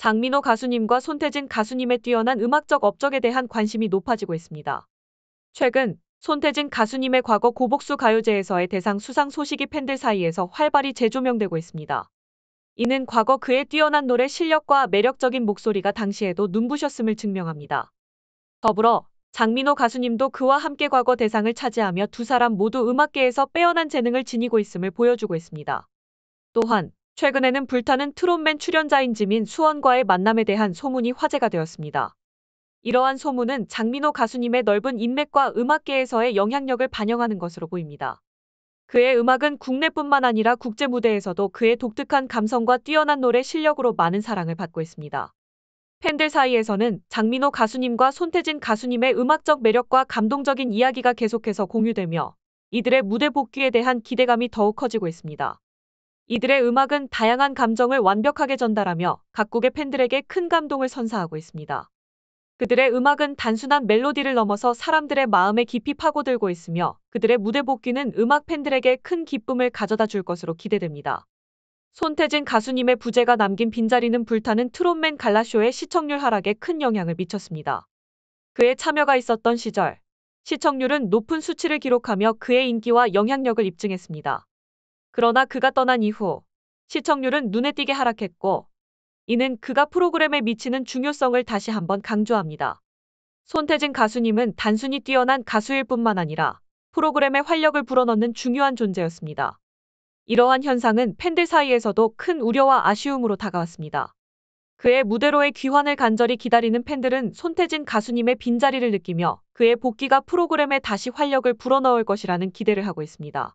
장민호 가수님과 손태진 가수님의 뛰어난 음악적 업적에 대한 관심이 높아지고 있습니다. 최근 손태진 가수님의 과거 고복수 가요제에서의 대상 수상 소식이 팬들 사이에서 활발히 재조명되고 있습니다. 이는 과거 그의 뛰어난 노래 실력과 매력적인 목소리가 당시에도 눈부셨음을 증명합니다. 더불어 장민호 가수님도 그와 함께 과거 대상을 차지하며 두 사람 모두 음악계에서 빼어난 재능을 지니고 있음을 보여주고 있습니다. 또한 최근에는 불타는 트롯맨 출연자인 지민 수원과의 만남에 대한 소문이 화제가 되었습니다. 이러한 소문은 장민호 가수님의 넓은 인맥과 음악계에서의 영향력을 반영하는 것으로 보입니다. 그의 음악은 국내뿐만 아니라 국제 무대에서도 그의 독특한 감성과 뛰어난 노래 실력으로 많은 사랑을 받고 있습니다. 팬들 사이에서는 장민호 가수님과 손태진 가수님의 음악적 매력과 감동적인 이야기가 계속해서 공유되며 이들의 무대 복귀에 대한 기대감이 더욱 커지고 있습니다. 이들의 음악은 다양한 감정을 완벽하게 전달하며 각국의 팬들에게 큰 감동을 선사하고 있습니다. 그들의 음악은 단순한 멜로디를 넘어서 사람들의 마음에 깊이 파고들고 있으며 그들의 무대 복귀는 음악 팬들에게 큰 기쁨을 가져다 줄 것으로 기대됩니다. 손태진 가수님의 부재가 남긴 빈자리는 불타는 트롯맨 갈라쇼의 시청률 하락에 큰 영향을 미쳤습니다. 그의 참여가 있었던 시절, 시청률은 높은 수치를 기록하며 그의 인기와 영향력을 입증했습니다. 그러나 그가 떠난 이후 시청률은 눈에 띄게 하락했고 이는 그가 프로그램에 미치는 중요성을 다시 한번 강조합니다. 손태진 가수님은 단순히 뛰어난 가수일 뿐만 아니라 프로그램의 활력을 불어넣는 중요한 존재였습니다. 이러한 현상은 팬들 사이에서도 큰 우려와 아쉬움으로 다가왔습니다. 그의 무대로의 귀환을 간절히 기다리는 팬들은 손태진 가수님의 빈자리를 느끼며 그의 복귀가 프로그램에 다시 활력을 불어넣을 것이라는 기대를 하고 있습니다.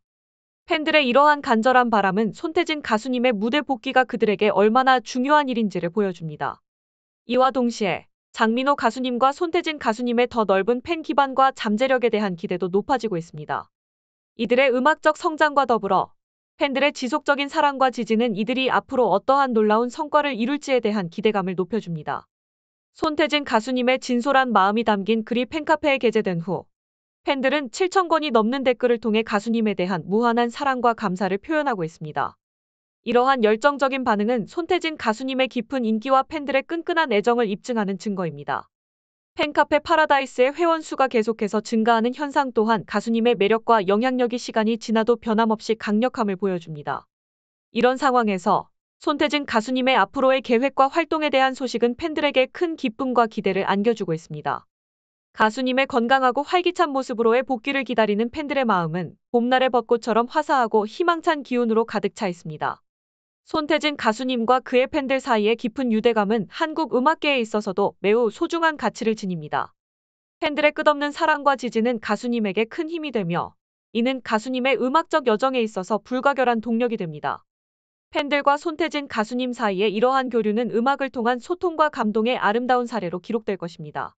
팬들의 이러한 간절한 바람은 손태진 가수님의 무대 복귀가 그들에게 얼마나 중요한 일인지를 보여줍니다. 이와 동시에 장민호 가수님과 손태진 가수님의 더 넓은 팬 기반과 잠재력에 대한 기대도 높아지고 있습니다. 이들의 음악적 성장과 더불어 팬들의 지속적인 사랑과 지지는 이들이 앞으로 어떠한 놀라운 성과를 이룰지에 대한 기대감을 높여줍니다. 손태진 가수님의 진솔한 마음이 담긴 글이 팬카페에 게재된 후 팬들은 7천 건이 넘는 댓글을 통해 가수님에 대한 무한한 사랑과 감사를 표현하고 있습니다. 이러한 열정적인 반응은 손태진 가수님의 깊은 인기와 팬들의 끈끈한 애정을 입증하는 증거입니다. 팬카페 파라다이스의 회원수가 계속해서 증가하는 현상 또한 가수님의 매력과 영향력이 시간이 지나도 변함없이 강력함을 보여줍니다. 이런 상황에서 손태진 가수님의 앞으로의 계획과 활동에 대한 소식은 팬들에게 큰 기쁨과 기대를 안겨주고 있습니다. 가수님의 건강하고 활기찬 모습으로의 복귀를 기다리는 팬들의 마음은 봄날의 벚꽃처럼 화사하고 희망찬 기운으로 가득 차 있습니다. 손태진 가수님과 그의 팬들 사이의 깊은 유대감은 한국 음악계에 있어서도 매우 소중한 가치를 지닙니다. 팬들의 끝없는 사랑과 지지는 가수님에게 큰 힘이 되며 이는 가수님의 음악적 여정에 있어서 불가결한 동력이 됩니다. 팬들과 손태진 가수님 사이의 이러한 교류는 음악을 통한 소통과 감동의 아름다운 사례로 기록될 것입니다.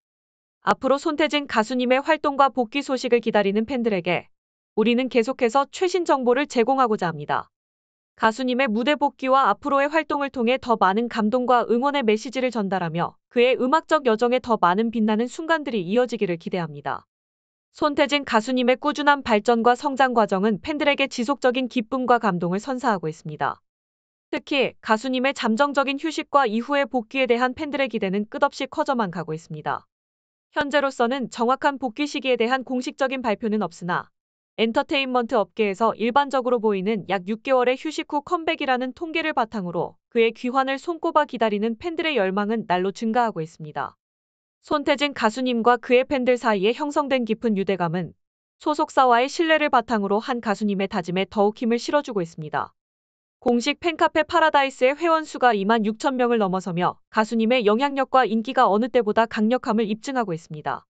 앞으로 손태진 가수님의 활동과 복귀 소식을 기다리는 팬들에게 우리는 계속해서 최신 정보를 제공하고자 합니다. 가수님의 무대 복귀와 앞으로의 활동을 통해 더 많은 감동과 응원의 메시지를 전달하며 그의 음악적 여정에 더 많은 빛나는 순간들이 이어지기를 기대합니다. 손태진 가수님의 꾸준한 발전과 성장 과정은 팬들에게 지속적인 기쁨과 감동을 선사하고 있습니다. 특히 가수님의 잠정적인 휴식과 이후의 복귀에 대한 팬들의 기대는 끝없이 커져만 가고 있습니다. 현재로서는 정확한 복귀 시기에 대한 공식적인 발표는 없으나 엔터테인먼트 업계에서 일반적으로 보이는 약 6개월의 휴식 후 컴백이라는 통계를 바탕으로 그의 귀환을 손꼽아 기다리는 팬들의 열망은 날로 증가하고 있습니다. 손태진 가수님과 그의 팬들 사이에 형성된 깊은 유대감은 소속사와의 신뢰를 바탕으로 한 가수님의 다짐에 더욱 힘을 실어주고 있습니다. 공식 팬카페 파라다이스의 회원수가 2만 6천 명을 넘어서며 가수님의 영향력과 인기가 어느 때보다 강력함을 입증하고 있습니다.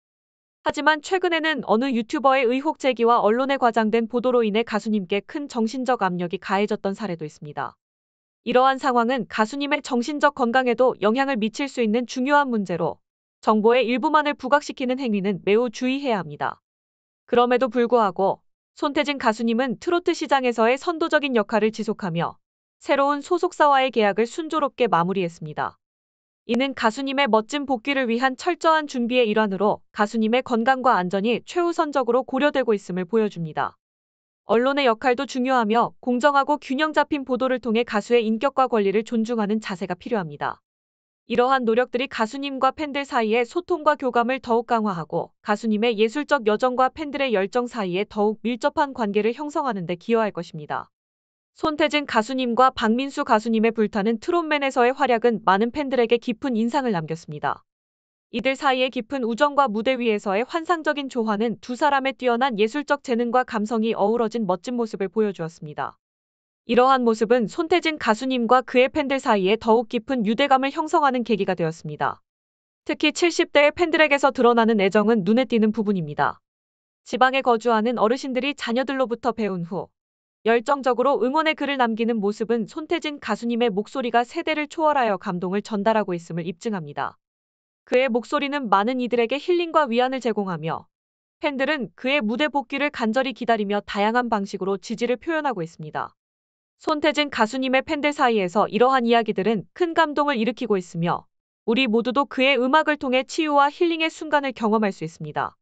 하지만 최근에는 어느 유튜버의 의혹 제기와 언론에 과장된 보도로 인해 가수님께 큰 정신적 압력이 가해졌던 사례도 있습니다. 이러한 상황은 가수님의 정신적 건강에도 영향을 미칠 수 있는 중요한 문제로 정보의 일부만을 부각시키는 행위는 매우 주의해야 합니다. 그럼에도 불구하고 손태진 가수님은 트로트 시장에서의 선도적인 역할을 지속하며 새로운 소속사와의 계약을 순조롭게 마무리했습니다. 이는 가수님의 멋진 복귀를 위한 철저한 준비의 일환으로 가수님의 건강과 안전이 최우선적으로 고려되고 있음을 보여줍니다. 언론의 역할도 중요하며 공정하고 균형 잡힌 보도를 통해 가수의 인격과 권리를 존중하는 자세가 필요합니다. 이러한 노력들이 가수님과 팬들 사이의 소통과 교감을 더욱 강화하고 가수님의 예술적 여정과 팬들의 열정 사이에 더욱 밀접한 관계를 형성하는 데 기여할 것입니다. 손태진 가수님과 박민수 가수님의 불타는 트롯맨에서의 활약은 많은 팬들에게 깊은 인상을 남겼습니다. 이들 사이의 깊은 우정과 무대 위에서의 환상적인 조화는 두 사람의 뛰어난 예술적 재능과 감성이 어우러진 멋진 모습을 보여주었습니다. 이러한 모습은 손태진 가수님과 그의 팬들 사이에 더욱 깊은 유대감을 형성하는 계기가 되었습니다. 특히 70대의 팬들에게서 드러나는 애정은 눈에 띄는 부분입니다. 지방에 거주하는 어르신들이 자녀들로부터 배운 후 열정적으로 응원의 글을 남기는 모습은 손태진 가수님의 목소리가 세대를 초월하여 감동을 전달하고 있음을 입증합니다. 그의 목소리는 많은 이들에게 힐링과 위안을 제공하며 팬들은 그의 무대 복귀를 간절히 기다리며 다양한 방식으로 지지를 표현하고 있습니다. 손태진 가수님의 팬들 사이에서 이러한 이야기들은 큰 감동을 일으키고 있으며 우리 모두도 그의 음악을 통해 치유와 힐링의 순간을 경험할 수 있습니다.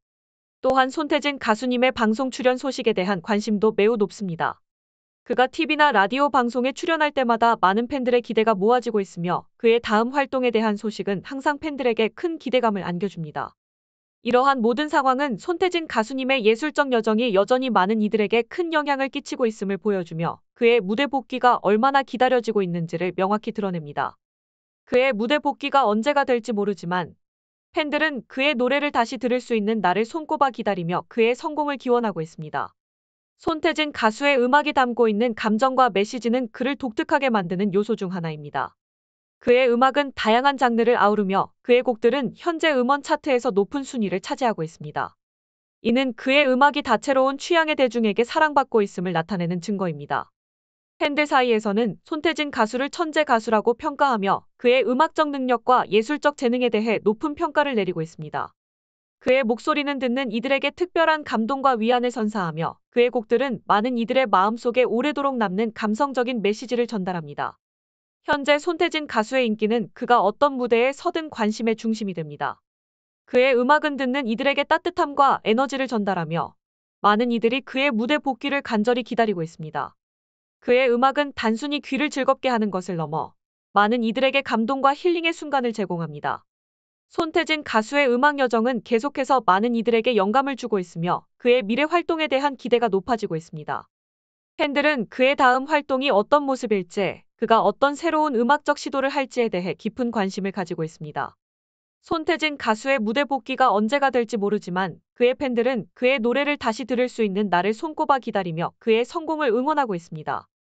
또한 손태진 가수님의 방송 출연 소식에 대한 관심도 매우 높습니다. 그가 TV나 라디오 방송에 출연할 때마다 많은 팬들의 기대가 모아지고 있으며 그의 다음 활동에 대한 소식은 항상 팬들에게 큰 기대감을 안겨줍니다. 이러한 모든 상황은 손태진 가수님의 예술적 여정이 여전히 많은 이들에게 큰 영향을 끼치고 있음을 보여주며 그의 무대 복귀가 얼마나 기다려지고 있는지를 명확히 드러냅니다. 그의 무대 복귀가 언제가 될지 모르지만 팬들은 그의 노래를 다시 들을 수 있는 날을 손꼽아 기다리며 그의 성공을 기원하고 있습니다. 손태진 가수의 음악이 담고 있는 감정과 메시지는 그를 독특하게 만드는 요소 중 하나입니다. 그의 음악은 다양한 장르를 아우르며 그의 곡들은 현재 음원 차트에서 높은 순위를 차지하고 있습니다. 이는 그의 음악이 다채로운 취향의 대중에게 사랑받고 있음을 나타내는 증거입니다. 팬들 사이에서는 손태진 가수를 천재 가수라고 평가하며 그의 음악적 능력과 예술적 재능에 대해 높은 평가를 내리고 있습니다. 그의 목소리는 듣는 이들에게 특별한 감동과 위안을 선사하며 그의 곡들은 많은 이들의 마음속에 오래도록 남는 감성적인 메시지를 전달합니다. 현재 손태진 가수의 인기는 그가 어떤 무대에 서든 관심의 중심이 됩니다. 그의 음악은 듣는 이들에게 따뜻함과 에너지를 전달하며 많은 이들이 그의 무대 복귀를 간절히 기다리고 있습니다. 그의 음악은 단순히 귀를 즐겁게 하는 것을 넘어 많은 이들에게 감동과 힐링의 순간을 제공합니다. 손태진 가수의 음악 여정은 계속해서 많은 이들에게 영감을 주고 있으며 그의 미래 활동에 대한 기대가 높아지고 있습니다. 팬들은 그의 다음 활동이 어떤 모습일지 그가 어떤 새로운 음악적 시도를 할지에 대해 깊은 관심을 가지고 있습니다. 손태진 가수의 무대 복귀가 언제가 될지 모르지만 그의 팬들은 그의 노래를 다시 들을 수 있는 날을 손꼽아 기다리며 그의 성공을 응원하고 있습니다.